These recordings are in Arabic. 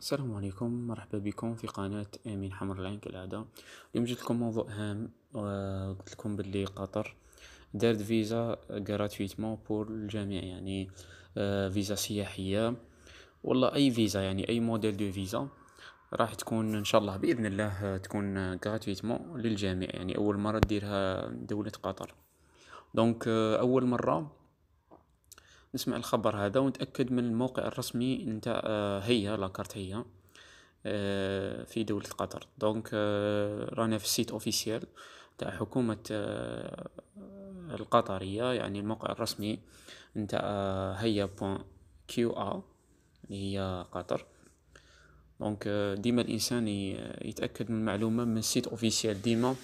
السلام عليكم مرحبا بكم في قناة آمين حمر العين كالعادة اليوم جبت لكم موضوع هام وقلت لكم باللي قطر دارت فيزا غراتويتمون بور الجميع يعني آه، فيزا سياحية والله أي فيزا يعني أي موديل دو فيزا راح تكون إن شاء الله بإذن الله تكون غراتويتمون للجميع يعني أول مرة ديرها دولة قطر دونك آه، أول مرة نسمع الخبر هذا ونتأكد من الموقع الرسمي نتاع آه، هي لاكارت هي آه، في دولة قطر دونك آه، رانا في السيت اوفيسيال تاع حكومة القطرية يعني الموقع الرسمي نتاع هيا بوان كيو ا اللي هي قطر دونك ديما الانسان يتاكد من المعلومه من السيت اوفيسيال ديما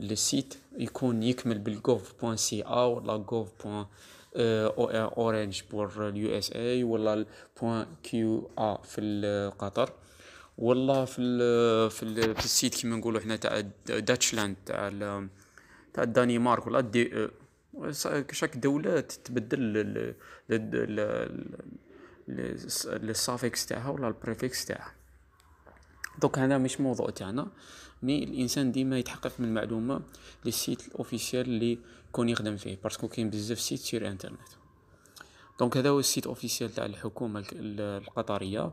السيت يكون يكمل بالجوف بوان سي ا ولا جوف بوان او ار اورنج بور اليو اس اي ولا بوان كيو ا في قطر ولا في الـ في, الـ في السيت كيما نقولوا حنا تاع داتشلاند تاع تاع الدنمارك ولا دي او شاك دوله تتبدل السافكس تاعها ولا البريفيكس تاعها دوك هذا مش موضوع تاعنا مي الانسان ديما يتحقق من المعلومه لي سيت الاوفيسيال اللي يكون يخدم فيه باسكو كاين بزاف سيت سير انترنت دونك هذا هو السيت اوفيسيال تاع الحكومه القطريه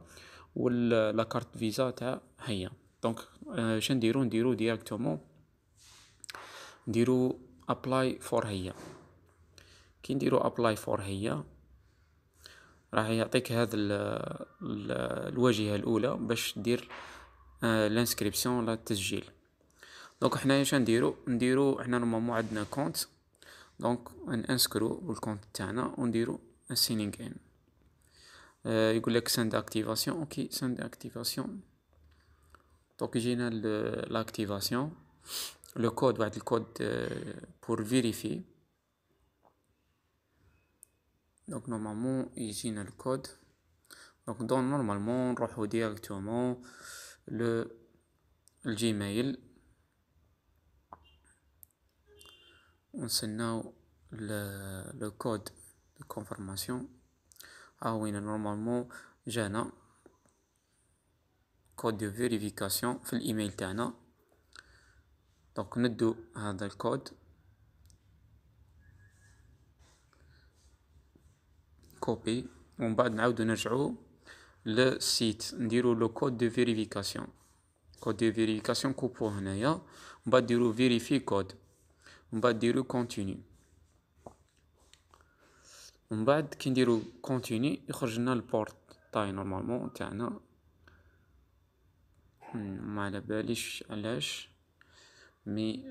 ولا كارت فيزا تاع هيا دونك اش آه، نديرو نديرو ديريكتومون نديرو ابلاي فور هيا كي نديرو ابلاي فور هيا راح يعطيك هذا الواجهه الاولى باش دير لانسكريبسيون ولا التسجيل دونك حنايا اش نديرو نديرو حنا نورمالمون عندنا كونت دونك نانسكرو بالكونت تاعنا ونديرو سينينغ ان آه، يقول لك سند اكتيفاسيون اوكي سند اكتيفاسيون دونك يجينا لاكتيفاسيون لو كود واحد الكود بور فيريفي دونك نورمالمون يجينا الكود دونك دون نورمالمون نروحو ديريكتومون le الجيميل ونستناو لو كود دو كونفورماسيون ها اه وين نورمالمون جانا كود دو فيريفيكاسيون في الايميل تاعنا دونك ندو هذا الكود كوبي ومن بعد نعاودو نرجعو لو سيت نديرو لو كود دو فيريفيكاسيون كود دو فيريفيكاسيون كوبو هنايا من بعد ديرو فيريفي كود من بعد ديرو كونتينيو ومن بعد كي نديرو كونتيني يخرج لنا البورت تاعي نورمالمون تاعنا ما على باليش علاش مي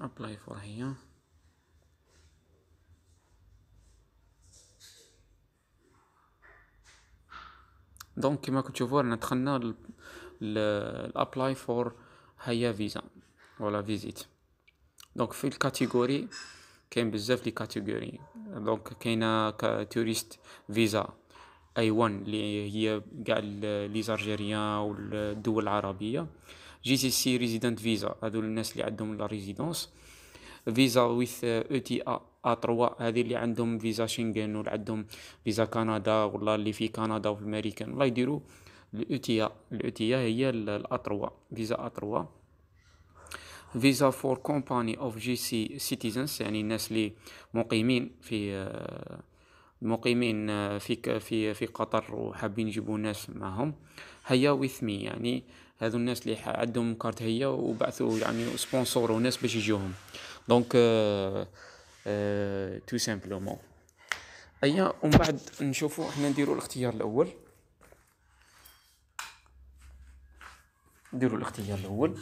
ابلاي فور هي دونك كيما تشوفوا رانا دخلنا الابلاي فور هيا فيزا ولا فيزيت دونك في الكاتيجوري كاين بزاف لي كاتيجوري دونك كاينه توريست فيزا اي 1 اللي هي كاع لي زارجيريان والدول العربيه جي سي سي ريزيدنت فيزا هذو الناس اللي عندهم لا ريزيدونس فيزا ويث او تي ا ا 3 هذه اللي عندهم فيزا شنغن ولا عندهم فيزا كندا ولا اللي في كندا وفي امريكان والله يديروا الاو تي ا تي ا هي ا 3 فيزا ا 3 فيزا فور كومباني اوف جي سي سيتيزنز يعني الناس اللي مقيمين في آه، مقيمين آه، في في في قطر وحابين يجيبوا ناس معهم هيا ويث مي يعني هذو الناس اللي عندهم كارت هيا وبعثوا يعني سبونسور ناس باش يجيوهم دونك تو سامبلومون ايا ومن بعد نشوفو حنا نديرو الاختيار الاول نديرو الاختيار الاول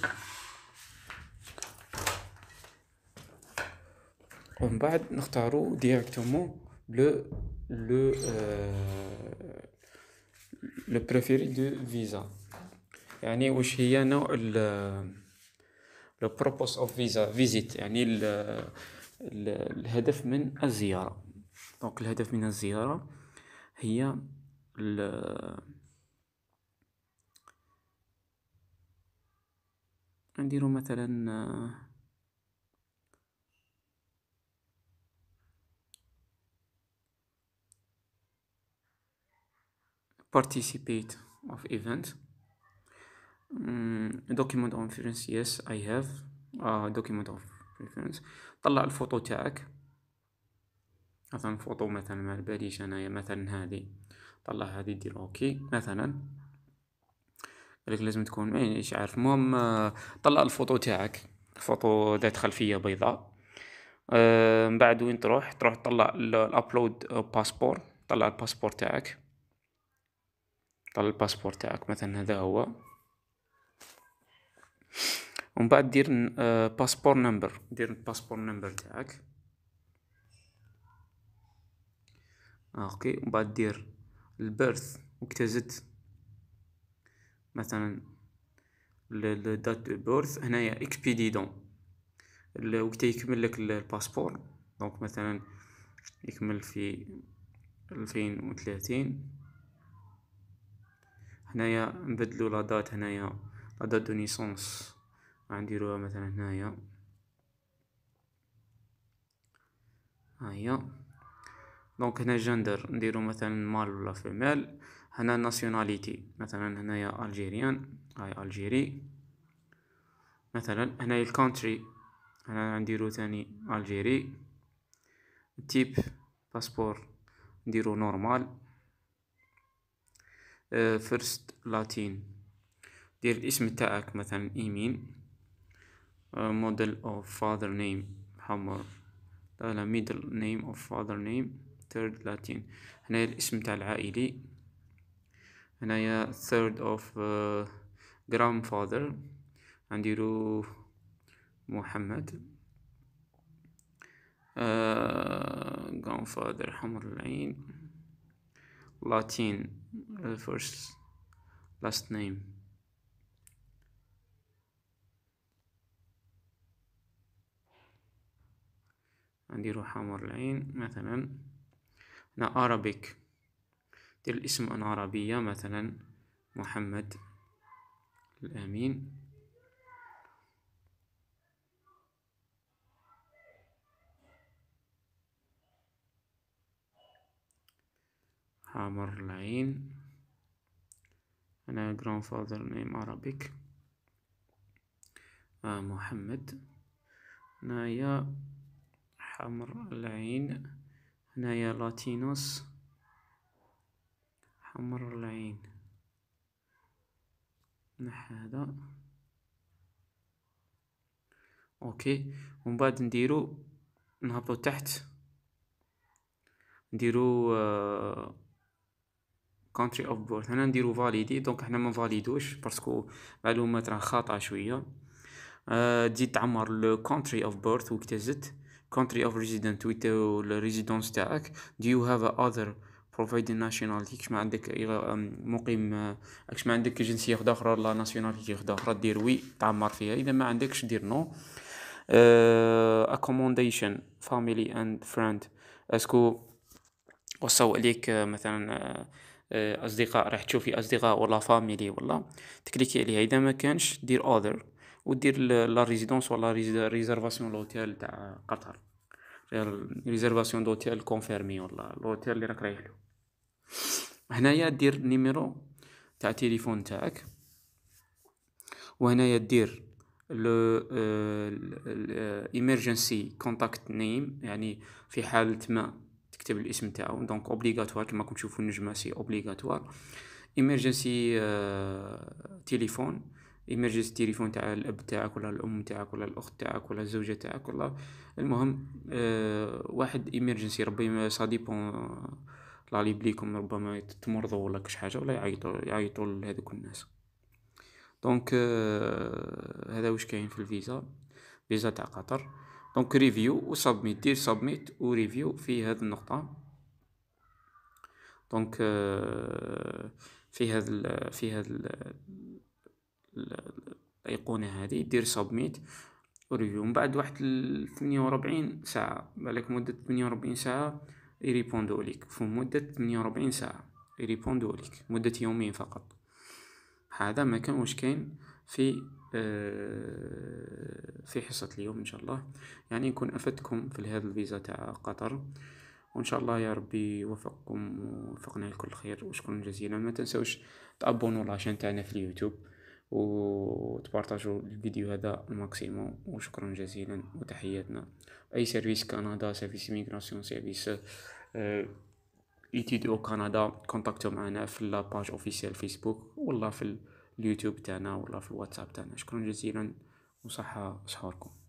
ومن بعد نختارو ديريكتومون لو لو لو بريفيري دو فيزا يعني واش هي نوع ال لو بروبوس اوف فيزا فيزيت يعني الـ الـ الهدف من الزيارة دونك الهدف من الزيارة هي نديرو مثلا participate of events Mm, document اوف reference yes I have uh, document on reference طلع الفوتو تاعك مثلا فوتو مثلا ما باليش انايا مثلا هذه طلع هذه دير اوكي مثلا قالك لازم تكون ما إيه، ايش عارف المهم آه، طلع الفوتو تاعك فوتو ذات خلفيه بيضاء آه، من بعد وين تروح تروح تطلع الابلود باسبور طلع الباسبور تاعك طلع الباسبور تاعك مثلا هذا هو ومن بعد دير باسبور آه، نمبر دير الباسبور نمبر تاعك اوكي ومن بعد دير البيرث وكتزت مثلا الدات دو بيرث هنايا دون وقت يكمل لك الباسبور دونك مثلا يكمل في ألفين هنايا نبدلو لا دات هنايا لا دات دو نيسونس ونديروها مثلا هنايا هاهي دونك هنا جندر نديرو مثلا مال ولا فيميل هنا ناسيوناليتي مثلا هنايا الجيريان هاي الجيري مثلا هنايا الكونتري هنا نديرو تاني الجيري تيب باسبور نديرو نورمال فيرست لاتين دير الاسم تاعك مثلا ايمين model of father name حمر The middle name of father name third Latin هنايا الاسم تاع العائلي هنايا third of uh, grandfather رو محمد uh, grandfather حمر العين Latin uh, first last name نديرو حمر العين مثلا هنا عربيك دير الاسم أن عربية مثلا محمد الأمين حمر العين أنا grandfather name Arabic آه محمد هنايا حمر العين هنايا لاتينوس حمر العين نح هذا اوكي ومن بعد نديرو نهبطو تحت نديرو كونتري اوف بورث هنا نديرو فاليدي دونك حنا ما فاليدوش باسكو معلومات راه خاطئه شويه آه، تزيد تعمر لو كونتري اوف بورث وكتزت country of resident ويتاو residence تاعك do you have a other provided nationality كش ما عندك مقيم أه، كش ما عندك جنسية وحدة أخرى لا nationality وحدة أخرى دير وي تعمر فيها إذا ما عندكش دير نو أه، accommodation family and friend اسكو وصوا عليك أه، مثلا أصدقاء راح تشوفي أصدقاء ولا فاميلي ولا تكليكي عليها إذا ما كانش دير other ودير لا ريزيدونس ولا ريزيرفاسيون لوتيل تاع قطر ريزيرفاسيون دوتيل كونفيرمي ولا لوتيل اللي راك رايح له هنايا دير النيميرو تاع التليفون تاعك وهنايا دير لو ايمرجنسي كونتاكت نيم يعني في حال ما تكتب الاسم تاعو دونك اوبليغاتوار كما تشوفوا النجمه سي اوبليغاتوار ايمرجنسي تليفون ايمرجنسي تيليفون تاع الاب تاعك ولا الام تاعك ولا الاخت تاعك ولا الزوجه تاعك ولا المهم آه واحد ايمرجنسي ربي سا ديبون لا لي بليكم ربما تمرضوا ولا كش حاجه ولا يعيطوا يعيطوا لهذوك الناس دونك آه هذا واش كاين في الفيزا فيزا تاع قطر دونك ريفيو وسبميت دير سبميت وريفيو في هذه النقطه دونك آه في هذا في هذا الايقونه هذه دير سبميت وريفيو من بعد واحد 48 ساعه بالك مده 48 ساعه يريبوندو ليك في مده 48 ساعه يريبوندو ليك مده يومين فقط هذا ما كان واش كاين في آه، في حصة اليوم إن شاء الله يعني نكون أفدتكم في هذا الفيزا تاع قطر وإن شاء الله يا ربي وفقكم ووفقنا لكل خير وشكرا جزيلا ما تنسوش تابونوا لاشين تاعنا في اليوتيوب وتبارطاجوا الفيديو هذا الماكسيموم وشكرا جزيلا وتحياتنا اي سيرفيس كندا سيرفيس ميغراسيون سيرفيس آه، ايتيد او كندا كونتاكتو معنا في لاباج اوفيسيال فيسبوك ولا في اليوتيوب تاعنا ولا في الواتساب تاعنا شكرا جزيلا وصحة سحوركم